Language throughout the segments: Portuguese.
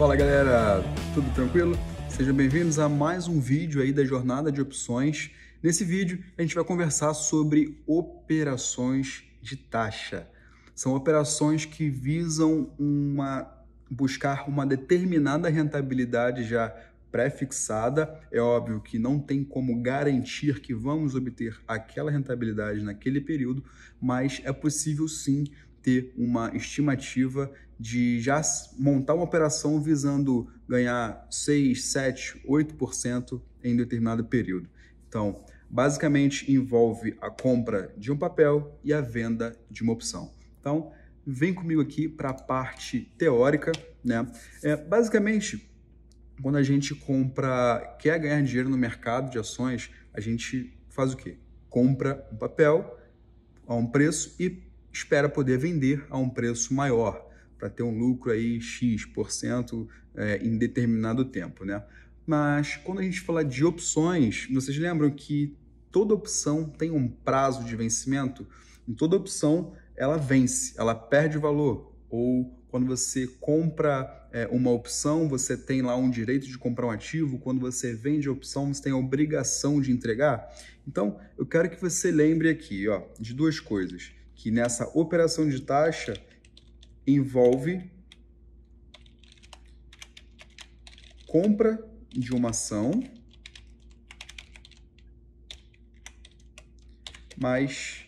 Fala galera, tudo tranquilo? Sejam bem-vindos a mais um vídeo aí da Jornada de Opções. Nesse vídeo a gente vai conversar sobre operações de taxa. São operações que visam uma buscar uma determinada rentabilidade já pré-fixada. É óbvio que não tem como garantir que vamos obter aquela rentabilidade naquele período, mas é possível sim ter uma estimativa de já montar uma operação visando ganhar 6, 7, 8% em determinado período. Então, basicamente envolve a compra de um papel e a venda de uma opção. Então, vem comigo aqui para a parte teórica, né? É, basicamente, quando a gente compra, quer ganhar dinheiro no mercado de ações, a gente faz o quê? Compra um papel a um preço e espera poder vender a um preço maior para ter um lucro aí x% por cento é, em determinado tempo, né? Mas quando a gente fala de opções, vocês lembram que toda opção tem um prazo de vencimento? Em toda opção, ela vence, ela perde valor. Ou quando você compra é, uma opção, você tem lá um direito de comprar um ativo. Quando você vende a opção, você tem a obrigação de entregar. Então, eu quero que você lembre aqui ó, de duas coisas que nessa operação de taxa envolve compra de uma ação mais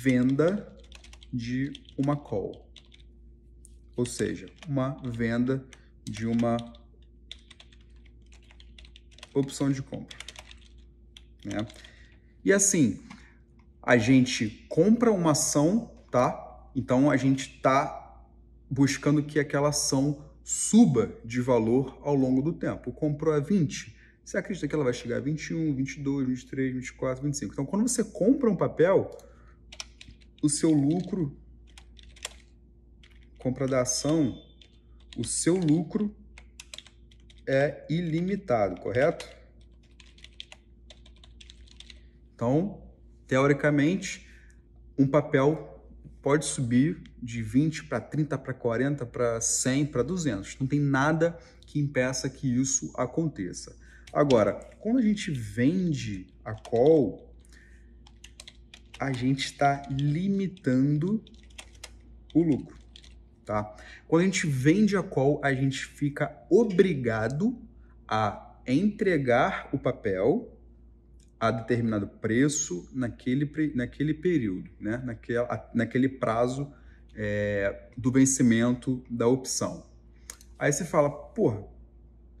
venda de uma call, ou seja, uma venda de uma opção de compra, né? E assim, a gente compra uma ação, tá? Então a gente está buscando que aquela ação suba de valor ao longo do tempo. Comprou a 20, você acredita que ela vai chegar a 21, 22, 23, 24, 25. Então quando você compra um papel, o seu lucro, compra da ação, o seu lucro é ilimitado, correto? Então, teoricamente, um papel pode subir de 20 para 30 para 40 para 100 para 200. Não tem nada que impeça que isso aconteça. Agora, quando a gente vende a call, a gente está limitando o lucro, tá? Quando a gente vende a call, a gente fica obrigado a entregar o papel a determinado preço naquele, naquele período, né? naquele, naquele prazo é, do vencimento da opção. Aí você fala, pô,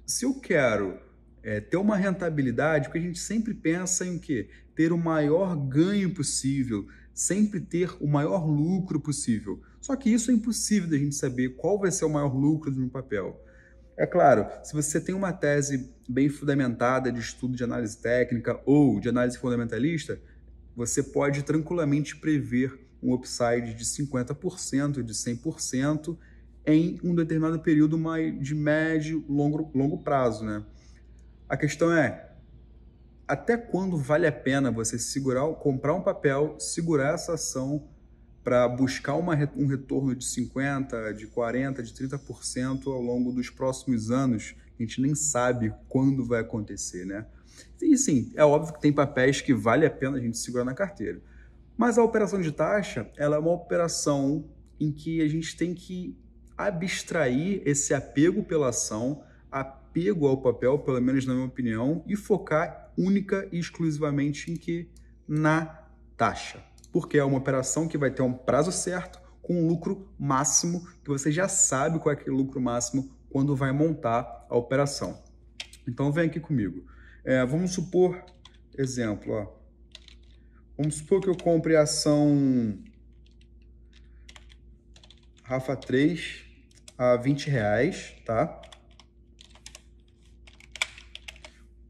se eu quero é, ter uma rentabilidade, porque a gente sempre pensa em que ter o maior ganho possível, sempre ter o maior lucro possível. Só que isso é impossível da gente saber qual vai ser o maior lucro de um papel. É claro, se você tem uma tese bem fundamentada de estudo de análise técnica ou de análise fundamentalista, você pode tranquilamente prever um upside de 50%, de 100% em um determinado período de médio, longo, longo prazo. Né? A questão é, até quando vale a pena você segurar, comprar um papel, segurar essa ação para buscar uma, um retorno de 50%, de 40%, de 30% ao longo dos próximos anos. A gente nem sabe quando vai acontecer, né? E sim, é óbvio que tem papéis que vale a pena a gente segurar na carteira. Mas a operação de taxa, ela é uma operação em que a gente tem que abstrair esse apego pela ação, apego ao papel, pelo menos na minha opinião, e focar única e exclusivamente em que na taxa porque é uma operação que vai ter um prazo certo, com um lucro máximo, que você já sabe qual é aquele lucro máximo quando vai montar a operação. Então vem aqui comigo. É, vamos supor, exemplo, ó. vamos supor que eu compre a ação Rafa 3 a 20 reais, tá?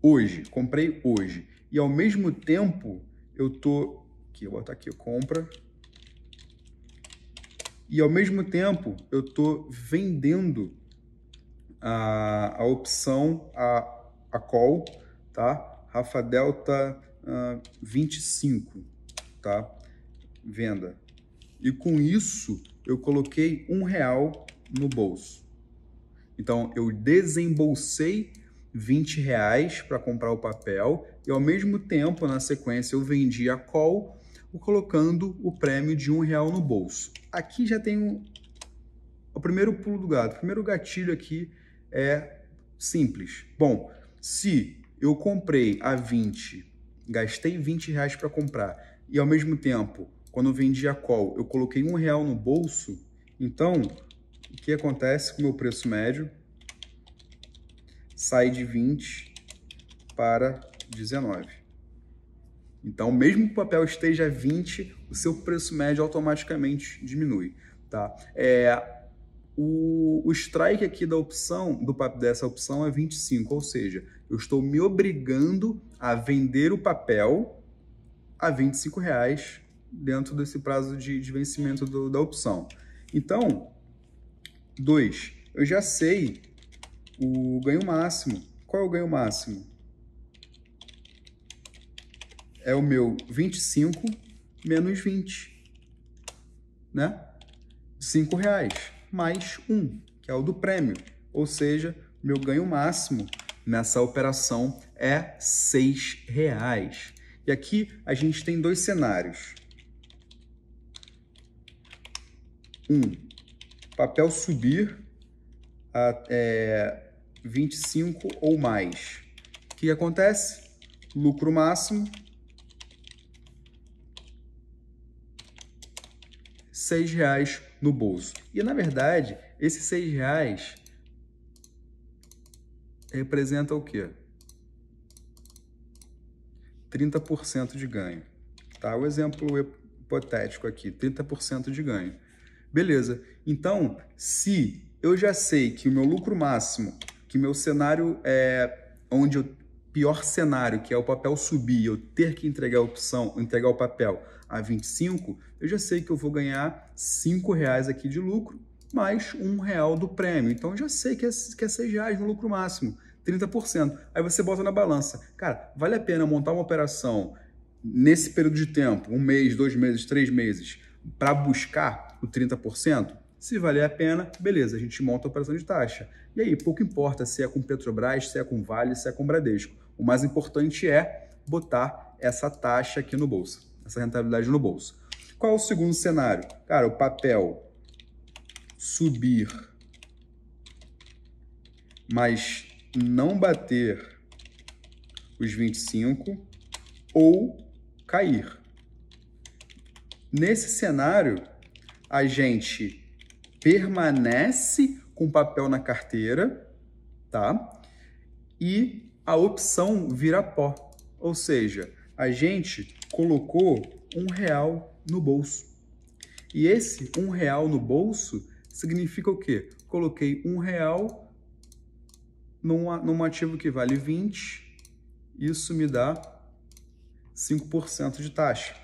Hoje, comprei hoje. E ao mesmo tempo, eu tô aqui, eu boto aqui, compra. E ao mesmo tempo, eu estou vendendo a, a opção, a, a call, tá? Rafa Delta uh, ah, 25, tá? Venda. E com isso, eu coloquei um real no bolso. Então, eu desembolsei 20 reais para comprar o papel e, ao mesmo tempo, na sequência, eu vendi a call colocando o prêmio de um real no bolso. Aqui já tem o primeiro pulo do gato, o primeiro gatilho aqui é simples. Bom, se eu comprei a 20, gastei 20 reais para comprar e ao mesmo tempo, quando eu vendi a call, eu coloquei um real no bolso, então o que acontece com o meu preço médio? Sai de 20 para 19. Então, mesmo que o papel esteja 20, o seu preço médio automaticamente diminui, tá? É, o, o, strike aqui da opção, do dessa opção é 25, ou seja, eu estou me obrigando a vender o papel a 25 reais dentro desse prazo de, de vencimento do, da opção. Então, dois, Eu já sei o ganho máximo. Qual é o ganho máximo? é o meu 25 menos 20, né? 5 reais mais 1, que é o do prêmio. Ou seja, meu ganho máximo nessa operação é 6 reais. E aqui a gente tem dois cenários. Um, papel subir a é, 25 ou mais. O que acontece? Lucro máximo seis reais no bolso. E na verdade, esses seis reais representa o quê? 30% de ganho. Tá? O exemplo hipotético aqui, 30% de ganho. Beleza. Então, se eu já sei que o meu lucro máximo, que meu cenário é onde eu pior cenário, que é o papel subir, eu ter que entregar a opção, entregar o papel a 25, eu já sei que eu vou ganhar 5 reais aqui de lucro, mais um real do prêmio. Então, eu já sei que é, que é 6 reais no lucro máximo, 30%. Aí você bota na balança. Cara, vale a pena montar uma operação nesse período de tempo, um mês, dois meses, três meses, para buscar o 30%? Se valer a pena, beleza, a gente monta a operação de taxa. E aí, pouco importa se é com Petrobras, se é com Vale, se é com Bradesco. O mais importante é botar essa taxa aqui no bolso, essa rentabilidade no bolso. Qual é o segundo cenário? Cara, o papel subir, mas não bater os 25 ou cair. Nesse cenário, a gente permanece com o papel na carteira, tá? E a opção vira pó. Ou seja, a gente colocou um real no bolso. E esse um real no bolso significa o quê? Coloquei um real num, num ativo que vale 20, isso me dá 5% de taxa.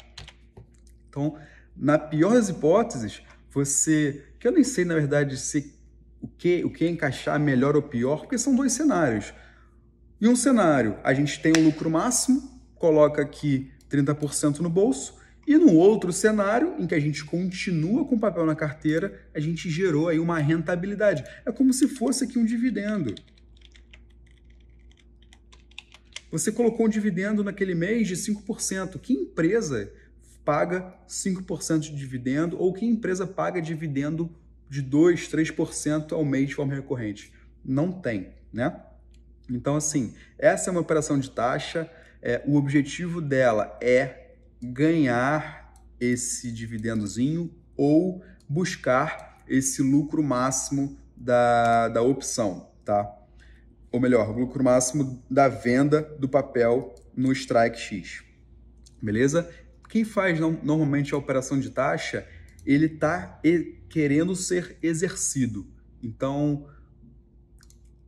Então, na pior das hipóteses, você, que eu nem sei na verdade se o que, o que encaixar melhor ou pior, porque são dois cenários. E um cenário, a gente tem o um lucro máximo, coloca aqui 30% no bolso, e no outro cenário, em que a gente continua com o papel na carteira, a gente gerou aí uma rentabilidade. É como se fosse aqui um dividendo. Você colocou um dividendo naquele mês de 5%. Que empresa paga 5% de dividendo ou que empresa paga dividendo de 2, 3% ao mês de forma recorrente? Não tem, né? Então, assim, essa é uma operação de taxa. É, o objetivo dela é ganhar esse dividendozinho ou buscar esse lucro máximo da, da opção, tá? Ou melhor, o lucro máximo da venda do papel no Strike X, beleza? Quem faz normalmente a operação de taxa, ele está querendo ser exercido. Então,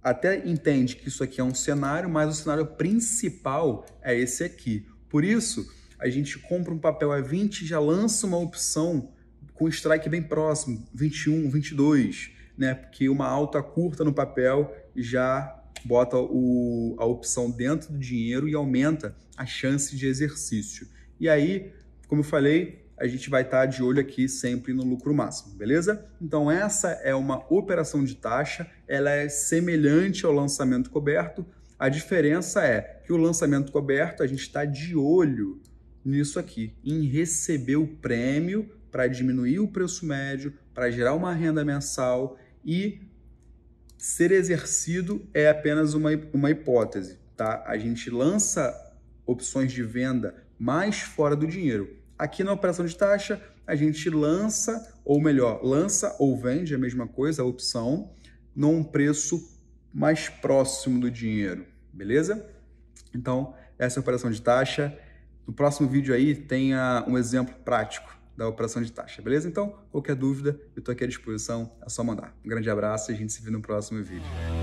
até entende que isso aqui é um cenário, mas o cenário principal é esse aqui. Por isso, a gente compra um papel a 20 e já lança uma opção com strike bem próximo, 21, 22, né? Porque uma alta curta no papel já bota o, a opção dentro do dinheiro e aumenta a chance de exercício. E aí, como eu falei, a gente vai estar tá de olho aqui sempre no lucro máximo, beleza? Então essa é uma operação de taxa, ela é semelhante ao lançamento coberto, a diferença é que o lançamento coberto a gente está de olho nisso aqui, em receber o prêmio para diminuir o preço médio, para gerar uma renda mensal e ser exercido é apenas uma, uma hipótese, tá? A gente lança opções de venda mais fora do dinheiro. Aqui na operação de taxa, a gente lança, ou melhor, lança ou vende, é a mesma coisa, a opção, num preço mais próximo do dinheiro, beleza? Então, essa é a operação de taxa. No próximo vídeo aí tenha um exemplo prático da operação de taxa, beleza? Então, qualquer dúvida, eu estou aqui à disposição, é só mandar. Um grande abraço e a gente se vê no próximo vídeo.